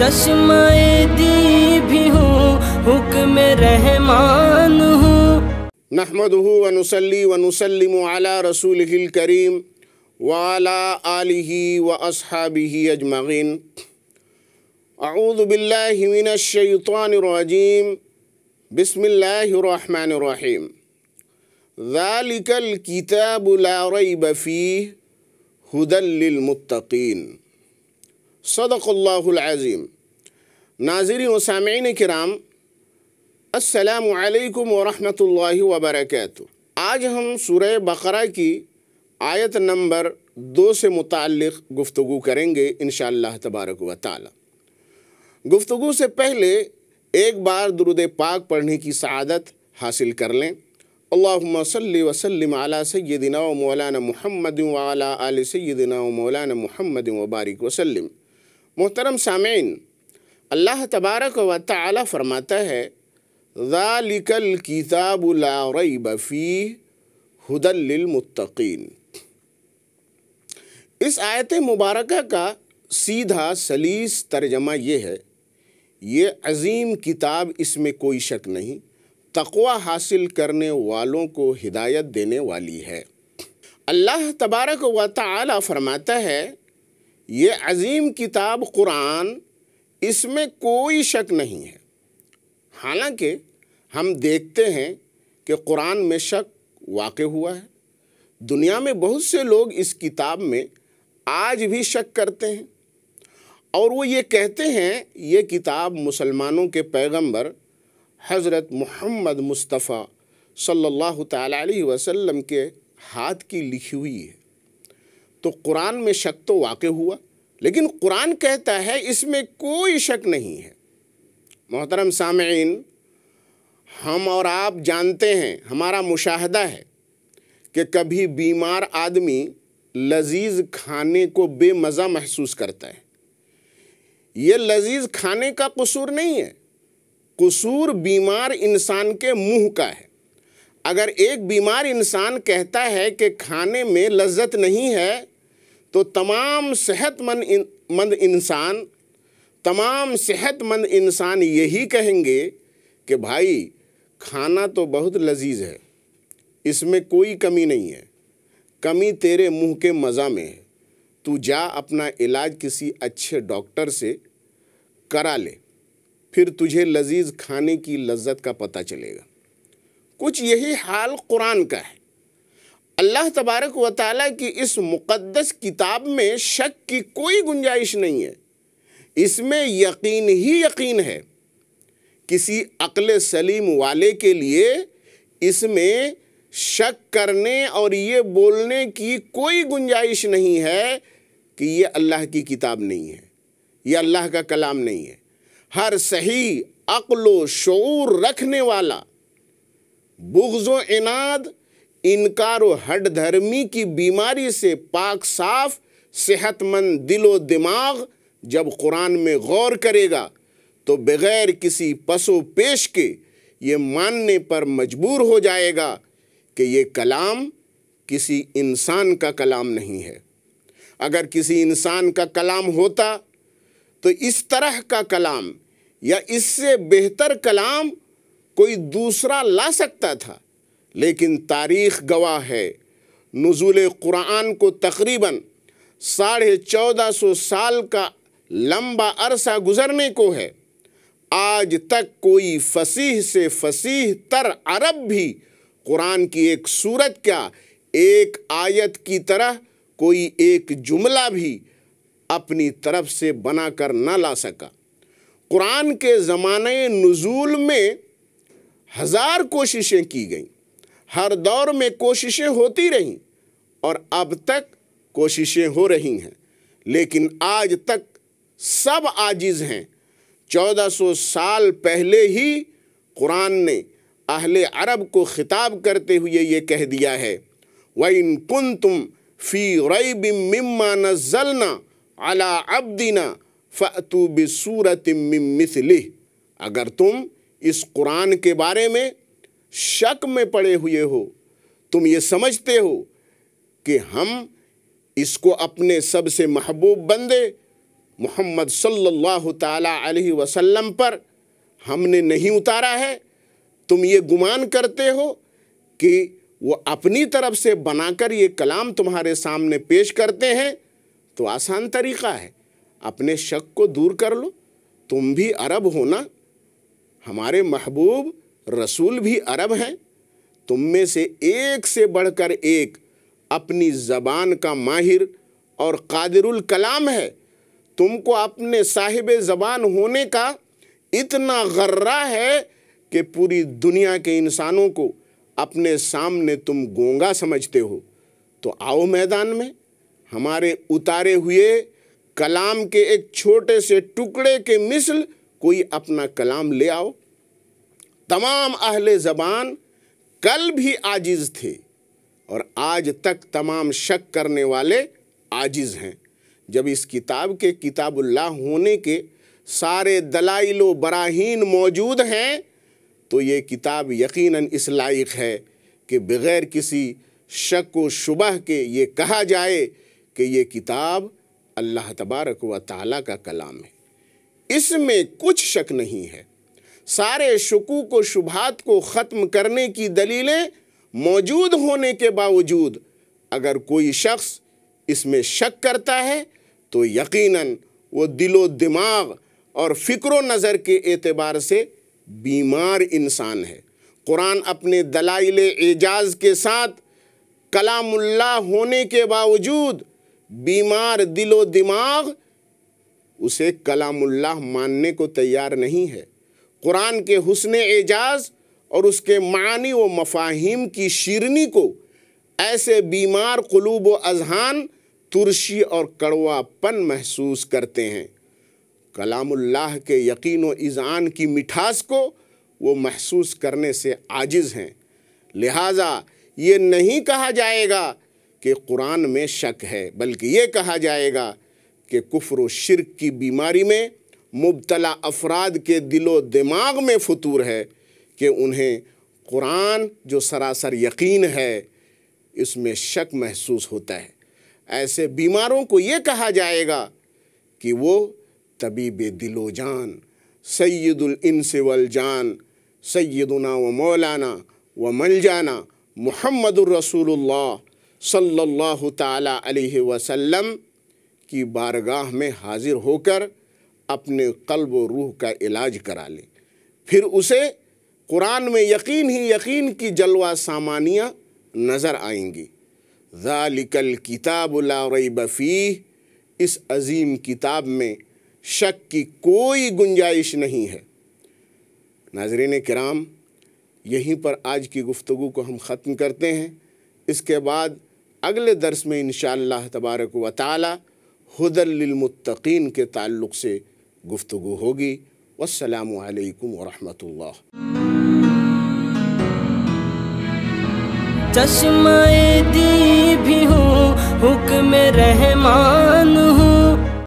चश्मा दी भी हूँ हुक्म रहमान हूँ نحمده वनसली ونسلم على رسوله करीम وعلى آله وأصحابه أجمعين أعوذ بالله من الشيطان الرجيم بسم الله الرحمن الرحيم ذلك الكتاب لا ريب فيه هدى للمتقين सदक़ल्लाज़ीम नाजरी व कराम असलकम वरहि वबरक आज हम सूर्य बकरा की आयत नंबर दो से मुतल गुफ्तु करेंगे इन तबारक व ताल गुफ्तु से पहले एक बार दुरुद पाक पढ़ने की शादत हासिल कर लें अल्लाम वसलम आला सैदिना मौलाना महमदिन आल सैदिना मौलाना महमदिन वबारक वसलम मोहतरम सामीन अल्लाह तबारक व ताली फरमाता है ज़ालिकल किताबुला बफ़ी हदलमतकीन इस आयत मुबारक का सीधा सलीस तर्जमा ये है ये अजीम किताब इसमें कोई शक नहीं तकवा हासिल करने वालों को हिदायत देने वाली है अल्लाह तबारक व ताली फरमाता है ये अजीम किताब कुरान इसमें कोई शक नहीं है हालांकि हम देखते हैं कि कुरान में शक वाक़ हुआ है दुनिया में बहुत से लोग इस किताब में आज भी शक करते हैं और वो ये कहते हैं ये किताब मुसलमानों के पैगंबर हज़रत मोहम्मद मुस्तफ़ा सल्लल्लाहु अलैहि वसल्लम के हाथ की लिखी हुई है तो कुरान में शक तो वाक़ हुआ लेकिन कुरान कहता है इसमें कोई शक नहीं है मोहतरम सामीन हम और आप जानते हैं हमारा मुशाहदा है कि कभी बीमार आदमी लजीज़ खाने को बेमज़ा महसूस करता है ये लजीज़ खाने का कसूर नहीं है कसूर बीमार इंसान के मुंह का है अगर एक बीमार इंसान कहता है कि खाने में लज्जत नहीं है तो तमाम सेहतमंद इन, मंद इंसान तमाम सेहतमंद इंसान यही कहेंगे कि भाई खाना तो बहुत लजीज है इसमें कोई कमी नहीं है कमी तेरे मुंह के मज़ा में है तू जा अपना इलाज किसी अच्छे डॉक्टर से करा ले फिर तुझे लजीज खाने की लज्जत का पता चलेगा कुछ यही हाल कुरान का है अल्लाह तबारक व ताली की इस मुक़दस किताब में शक की कोई गुंजाइश नहीं है इसमें यकीन ही यकीन है किसी अकल सलीम वाले के लिए इसमें शक करने और ये बोलने की कोई गुंजाइश नहीं है कि ये अल्लाह की किताब नहीं है ये अल्लाह का कलाम नहीं है हर सही अकलो शूर रखने वाला बुग्ज़ इनाद इनकार हड धर्मी की बीमारी से पाक साफ सेहतमंद दिलो दिमाग जब कुरान में गौर करेगा तो बग़ैर किसी पसो पेश के ये मानने पर मजबूर हो जाएगा कि ये कलाम किसी इंसान का कलाम नहीं है अगर किसी इंसान का कलाम होता तो इस तरह का कलाम या इससे बेहतर कलाम कोई दूसरा ला सकता था लेकिन तारीख गवाह है नज़ुल कुरान को तकरीबन साढ़े चौदह सौ साल का लंबा अरसा गुज़रने को है आज तक कोई फसीह से फसीह तर अरब भी कुरान की एक सूरत क्या एक आयत की तरह कोई एक जुमला भी अपनी तरफ से बना कर ना ला सका कुरान के ज़माने नज़ूल में हज़ार कोशिशें की गईं हर दौर में कोशिशें होती रहीं और अब तक कोशिशें हो रही हैं लेकिन आज तक सब आजिज़ हैं 1400 साल पहले ही कुरान ने अहले अरब को ख़िताब करते हुए ये कह दिया है इन कुन तुम फ़ी रई न जलना अला अबदीना फ़तू बसूरत मिसली अगर तुम इस कुरान के बारे में शक में पड़े हुए हो तुम ये समझते हो कि हम इसको अपने सबसे महबूब बंदे मोहम्मद सल्लल्लाहु ताला अलैहि वसल्लम पर हमने नहीं उतारा है तुम ये गुमान करते हो कि वो अपनी तरफ से बनाकर ये कलाम तुम्हारे सामने पेश करते हैं तो आसान तरीक़ा है अपने शक को दूर कर लो तुम भी अरब हो ना हमारे महबूब रसूल भी अरब हैं तुम में से एक से बढ़कर एक अपनी ज़बान का माहिर और कादिरुल कलाम है तुमको अपने साहिब ज़बान होने का इतना गर्रा है कि पूरी दुनिया के इंसानों को अपने सामने तुम गोंगा समझते हो तो आओ मैदान में हमारे उतारे हुए कलाम के एक छोटे से टुकड़े के मिसल कोई अपना कलाम ले आओ तमाम अहले ज़बान कल भी आजिज़ थे और आज तक तमाम शक करने वाले आजिज़ हैं जब इस किताब के किताबुल्ला होने के सारे दलाइल बराहीन मौजूद हैं तो ये किताब यकीनन इस लायक है कि बग़ैर किसी शक व शुबह के ये कहा जाए कि ये किताब अल्लाह तबारक व ताली का कलाम है इसमें कुछ शक नहीं है सारे शकू को शुभात को ख़त्म करने की दलीलें मौजूद होने के बावजूद अगर कोई शख्स इसमें शक करता है तो यकीनन वो दिलो दिमाग और फ़िक्र नज़र के एतबार से बीमार इंसान है कुरान अपने दलाइल एजाज के साथ कलामुल्ला होने के बावजूद बीमार दिलो दिमाग उसे कलामुल्लाह मानने को तैयार नहीं है कुरान के हुसन एजाज और उसके मानी व मफाहिम की शिरनी को ऐसे बीमार कलूब व अजहान तुरशी और कड़वापन महसूस करते हैं कलामुल्लाह के यकीन व इज़ान की मिठास को वो महसूस करने से आजिज़ हैं लिहाजा ये नहीं कहा जाएगा कि कुरान में शक है बल्कि ये कहा जाएगा कि कुफ्र शिरक की बीमारी में मुबतला अफराद के दिलो दिमाग में फतूर है कि उन्हें कुरान जो सरासर यकीन है इसमें शक महसूस होता है ऐसे बीमारों को ये कहा जाएगा कि वो तबीब दिलो जान सैदुलस वल जान सैदना व मौलाना व मलजाना मोहम्मद रसूलुल्लाह सल्लल्लाहु ताला वसल्लम की बारगाह में हाज़िर होकर अपने कल्ब और रूह का इलाज करा ले फिर उसे कुरान में यकीन ही यकीन की जलवा सामानियाँ नज़र आएंगी ज़ालिकल किताब बफ़ी इस अजीम किताब में शक की कोई गुंजाइश नहीं है नाजरीन कराम यहीं पर आज की गुफ्तु को हम ख़त्म करते हैं इसके बाद अगले दर्स में इन तबारक व ताली हदलमतकीन के ताल्लुक़ से गुफ्तु होगी वालकम वरहमतुल्लाह चश्मे दी भी हूँ हुक्म रहमान हूँ